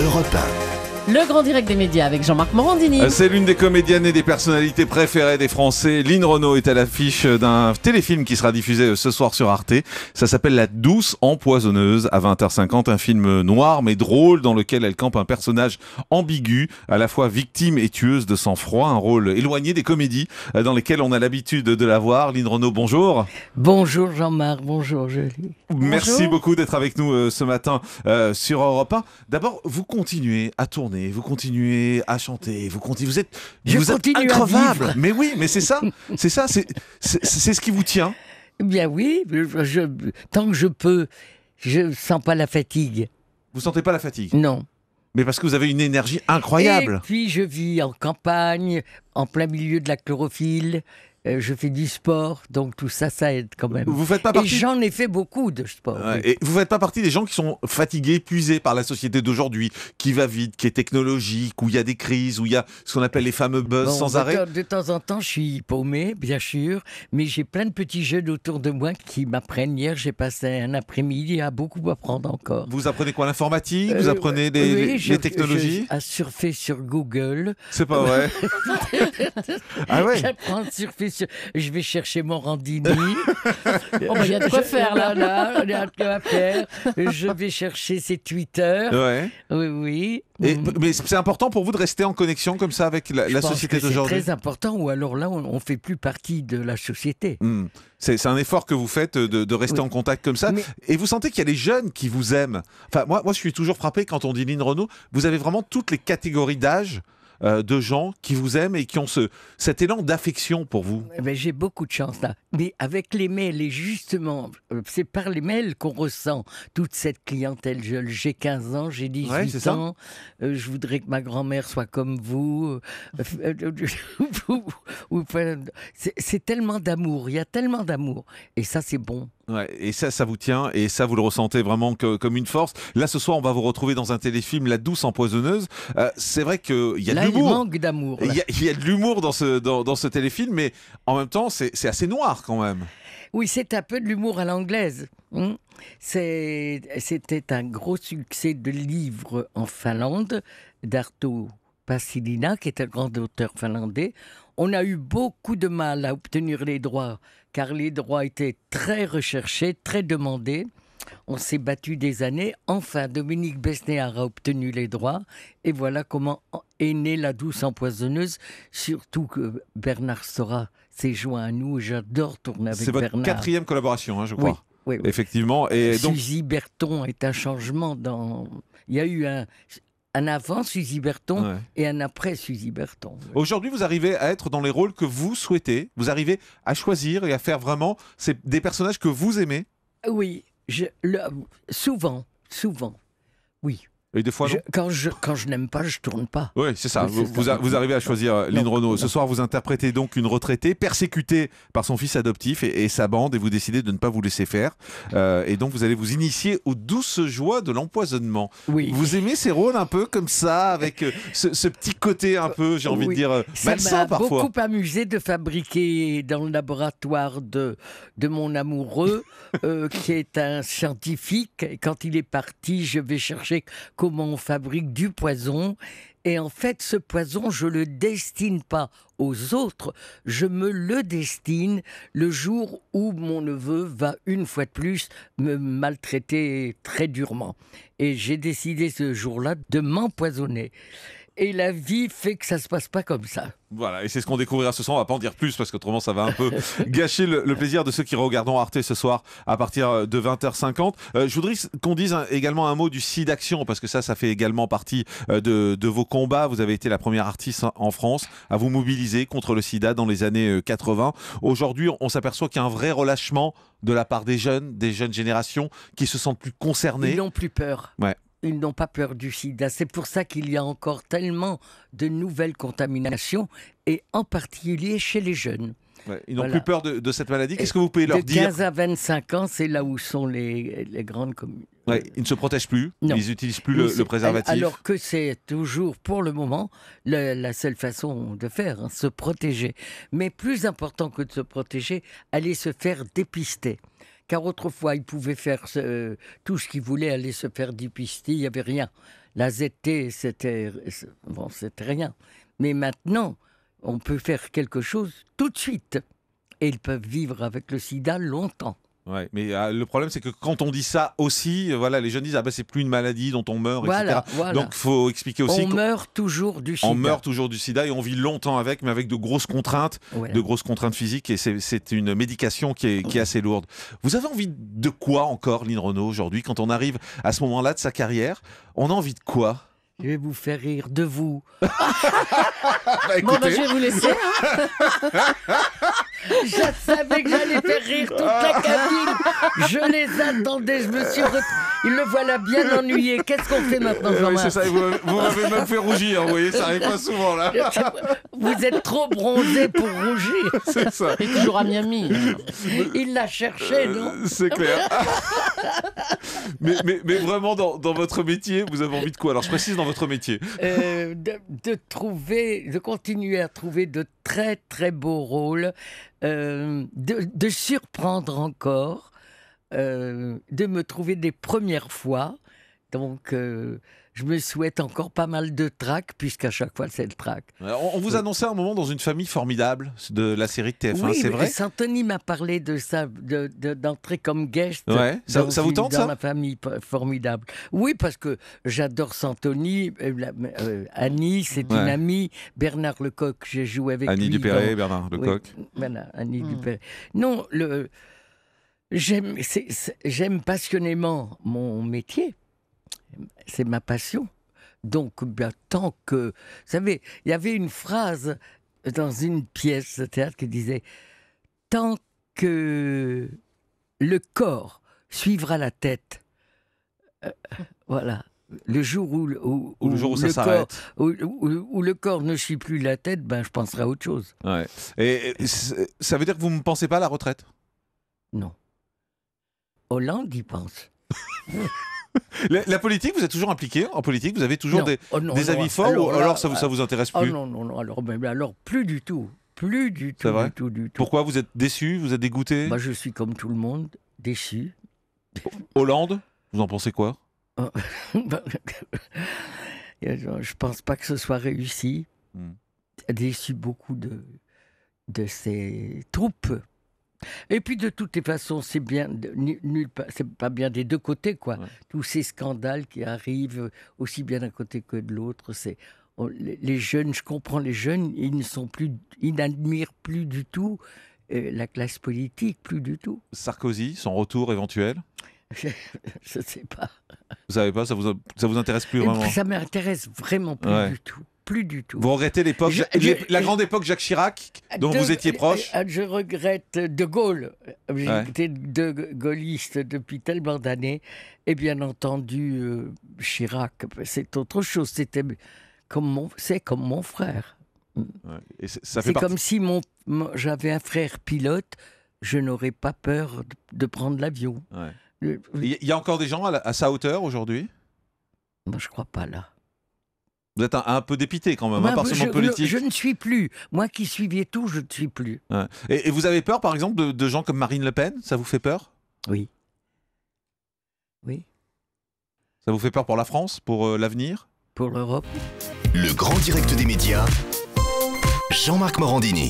Europe 1. Le grand direct des médias avec Jean-Marc Morandini. Euh, c'est l'une des comédiennes et des personnalités préférées des Français. Lynn Renault est à l'affiche d'un téléfilm qui sera diffusé euh, ce soir sur Arte. Ça s'appelle La douce empoisonneuse à 20h50, un film noir mais drôle dans lequel elle campe un personnage ambigu, à la fois victime et tueuse de sang-froid, un rôle éloigné des comédies euh, dans lesquelles on a l'habitude de la voir. Lynn Renault, bonjour. Bonjour Jean-Marc, bonjour Julie. Merci beaucoup d'être avec nous ce matin sur Europe 1. D'abord, vous continuez à tourner vous continuez à chanter, vous continuez, vous êtes, Mais oui, mais c'est ça, c'est ça, c'est ce qui vous tient. Bien oui, tant que je peux, je sens pas la fatigue. Vous sentez pas la fatigue Non. Mais parce que vous avez une énergie incroyable. Et puis je vis en campagne, en plein milieu de la chlorophylle. Euh, je fais du sport, donc tout ça, ça aide quand même. Vous faites pas partie... Et j'en ai fait beaucoup de sport. Et vous faites pas partie des gens qui sont fatigués, épuisés par la société d'aujourd'hui, qui va vite, qui est technologique, où il y a des crises, où il y a ce qu'on appelle les fameux buzz sans arrêt. De temps en temps, je suis paumé, bien sûr, mais j'ai plein de petits jeunes autour de moi qui m'apprennent. Hier, j'ai passé un après-midi à beaucoup apprendre encore. Vous apprenez quoi L'informatique euh, Vous apprenez des, technologies À surfer sur Google. C'est pas vrai. ah ouais J'apprends surfer je vais chercher Morandini. On oh, bah, de quoi faire là, là. On a de quoi faire. Je vais chercher ses Twitter. Oui, oui. mais c'est important pour vous de rester en connexion comme ça avec la, société d'aujourd'hui C'est très important, ou alors là, on ne fait plus partie de la société. Hmm. C'est un effort que vous faites de, rester en contact comme ça. Et vous sentez qu'il y a des jeunes qui vous aiment. Enfin, moi, moi, je suis toujours frappé quand on dit Lynn Renault. Vous avez vraiment toutes les catégories d'âge euh, de gens qui vous aiment et qui ont ce, cet élan d'affection pour vous Mais eh ben, J'ai beaucoup de chance là. Mais avec les mails, et justement, euh, c'est par les mails qu'on ressent toute cette clientèle jeune. J'ai 15 ans, j'ai 18 ans, euh, je voudrais que ma grand-mère soit comme vous. c'est tellement d'amour, il y a tellement d'amour. Et ça, c'est bon. Ouais, et ça, ça vous tient, et ça, vous le ressentez vraiment comme une force. Là, ce soir, on va vous retrouver dans un téléfilm, La douce empoisonneuse. Euh, c'est vrai qu'il y a de l'humour. Il manque d'amour. Il y, a de l'humour dans ce, dans, ce téléfilm, mais en même temps, c'est assez noir quand même. Oui, c'est un peu de l'humour à l'anglaise. Hein. C'est C'était un gros succès de livre en Finlande, d'Arto Pasilina, qui est un grand auteur finlandais, on a eu beaucoup de mal à obtenir les droits, car les droits étaient très recherchés, très demandés. On s'est battu des années. Enfin, Dominique Besnéard a obtenu les droits. Et voilà comment est née la douce empoisonneuse. Surtout que Bernard Sora s'est joint à nous. J'adore tourner avec Bernard. C'est votre quatrième collaboration, hein, je crois. Oui. Effectivement. Et Suzy Berton est un changement dans. Il y a eu un, un avant Suzy Berton et un après Suzy Berton. Aujourd'hui, vous arrivez à être dans les rôles que vous souhaitez. Vous arrivez à choisir et à faire vraiment des personnages que vous aimez. Oui, je, souvent, souvent, oui des fois, quand je, quand je n'aime pas, je tourne pas. Oui, c'est ça. vous, arrivez à choisir euh, Lynn Ce soir, vous interprétez donc une retraitée persécutée par son fils adoptif et, sa bande, et vous décidez de ne pas vous laisser faire. Euh, et donc, vous allez vous initier aux douces joies de l'empoisonnement. Oui. Vous aimez ces rôles un peu comme ça, avec euh, ce, petit côté un peu, j'ai envie de dire, malsain parfois. Ça m'a beaucoup amusé de fabriquer dans le laboratoire de, de mon amoureux, qui est un scientifique. quand il est parti, je vais chercher comment on fabrique du poison. Et en fait, ce poison, je le destine pas aux autres, je me le destine le jour où mon neveu va une fois de plus me maltraiter très durement. Et j'ai décidé ce jour-là de m'empoisonner et la vie fait que ça se passe pas comme ça. Voilà, et c'est ce qu'on découvrira ce soir. On va pas en dire plus parce qu'autrement ça va un peu gâcher le, plaisir de ceux qui regarderont Arte ce soir à partir euh, de 20h50. Euh, je voudrais qu'on dise également un mot du sidaction, Action parce que ça, ça fait également partie euh, de, vos combats. Vous avez été la première artiste en France à vous mobiliser contre le sida dans les années 80. Aujourd'hui, on s'aperçoit qu'il y a un vrai relâchement de la part des jeunes, des jeunes générations qui se sentent plus concernées. Ils n'ont plus peur. Ouais ils n'ont pas peur du sida. C'est pour ça qu'il y a encore tellement de nouvelles contaminations, et en particulier chez les jeunes. ils n'ont plus peur de, cette maladie. Qu'est-ce que vous pouvez leur dire de 15 à 25 ans, c'est là où sont les, grandes communes. ils ne se protègent plus, ils n'utilisent plus le, préservatif. Alors que c'est toujours, pour le moment, la, seule façon de faire, hein, se protéger. Mais plus important que de se protéger, aller se faire dépister. Car autrefois, ils pouvaient faire euh, tout ce qu'ils voulaient, aller se faire dépister, il n'y avait rien. La ZT, c'était bon, rien. Mais maintenant, on peut faire quelque chose tout de suite. Et ils peuvent vivre avec le sida longtemps mais euh, le problème, c'est que quand on dit ça aussi, euh, voilà, les jeunes disent ah ben c'est plus une maladie dont on meurt, Donc, etc. Donc faut expliquer aussi. On meurt toujours du sida. On meurt toujours du sida et on vit longtemps avec, mais avec de grosses contraintes, de grosses contraintes physiques. Et c'est une médication qui est, assez lourde. Vous avez envie de quoi encore, Lynn Renault, aujourd'hui, quand on arrive à ce moment-là de sa carrière On a envie de quoi je vais vous faire rire de vous. Bah, bon, ben, je vais vous laisser. Hein. Je savais que j'allais faire rire toute la cabine. Je les attendais, je me suis Il le voilà bien ennuyé. Qu'est-ce qu'on fait maintenant, jean vous, m'avez même fait rougir, vous voyez, ça arrive pas souvent là. Vous êtes trop bronzé pour rougir. C'est ça. Et toujours à Miami. Il la cherché, euh, non C'est clair. mais, vraiment, dans, votre métier, vous avez envie de quoi Alors, je précise dans votre métier. Euh, de, de trouver, de continuer à trouver de très très beau rôle euh, de, surprendre encore, euh, de me trouver des premières fois. Donc euh, je me souhaite encore pas mal de trac, puisqu'à chaque fois, c'est le trac. Euh, on, vous euh. annonçait un moment dans une famille formidable de la série de TF1, c'est vrai Santoni m'a parlé de ça, d'entrer comme guest. Ouais. Ça, vous tente, dans ça la famille formidable. Oui, parce que j'adore Santoni. Euh, Annie, c'est une amie. Bernard Lecoq, j'ai joué avec Annie lui. Dupéré, Bernard Lecoq. Oui, Annie mm. Non, le... j'aime passionnément mon métier c'est ma passion. Donc, bien, tant que. Vous savez, il y avait une phrase dans une pièce de théâtre qui disait Tant que le corps suivra la tête, euh, voilà. Le jour où, le, jour où le corps ne suit plus la tête, ben, je penserai à autre chose. Et, ça veut dire que vous ne pensez pas à la retraite Non. Hollande y pense. la, politique, vous êtes toujours impliqué en politique Vous avez toujours des, oh, avis forts alors, ou alors, ça, vous, ça vous intéresse oh, plus Non, non, non, alors, alors plus du tout. Plus du tout, du tout, Pourquoi Vous êtes déçu Vous êtes dégoûté Moi, bah, je suis comme tout le monde, déçu. Hollande Vous en pensez quoi Je ne pense pas que ce soit réussi. Hmm. Déçu beaucoup de, de ses troupes et puis de toutes les façons, c'est bien, nul, c'est pas bien des deux côtés, quoi. Tous ces scandales qui arrivent euh, aussi bien d'un côté que de l'autre, c'est les jeunes. Je comprends les jeunes, ils ne sont plus, ils n'admirent plus du tout euh, la classe politique, plus du tout. Sarkozy, son retour éventuel. Je ne sais pas. Vous savez pas, ça vous, ça vous intéresse plus vraiment Ça m'intéresse vraiment plus du tout plus du tout. Vous regrettez l'époque, la grande époque Jacques Chirac, dont vous étiez proche euh, Je regrette De Gaulle. J'ai de gaulliste depuis tellement d'années. Et bien entendu, euh, Chirac, c'est autre chose. C'était comme c'est comme mon frère. c'est comme si mon, j'avais un frère pilote, je n'aurais pas peur de, prendre l'avion. Euh, il y, a encore des gens à, sa hauteur aujourd'hui Je je crois pas là. Vous êtes un, peu dépité quand même, à hein, politique. Je, ne suis plus. Moi qui suivais tout, je ne suis plus. Et, vous avez peur, par exemple, de, gens comme Marine Le Pen Ça vous fait peur Oui. Oui. Ça vous fait peur pour la France, pour euh, l'avenir Pour l'Europe. Le grand direct des médias, Jean-Marc Morandini.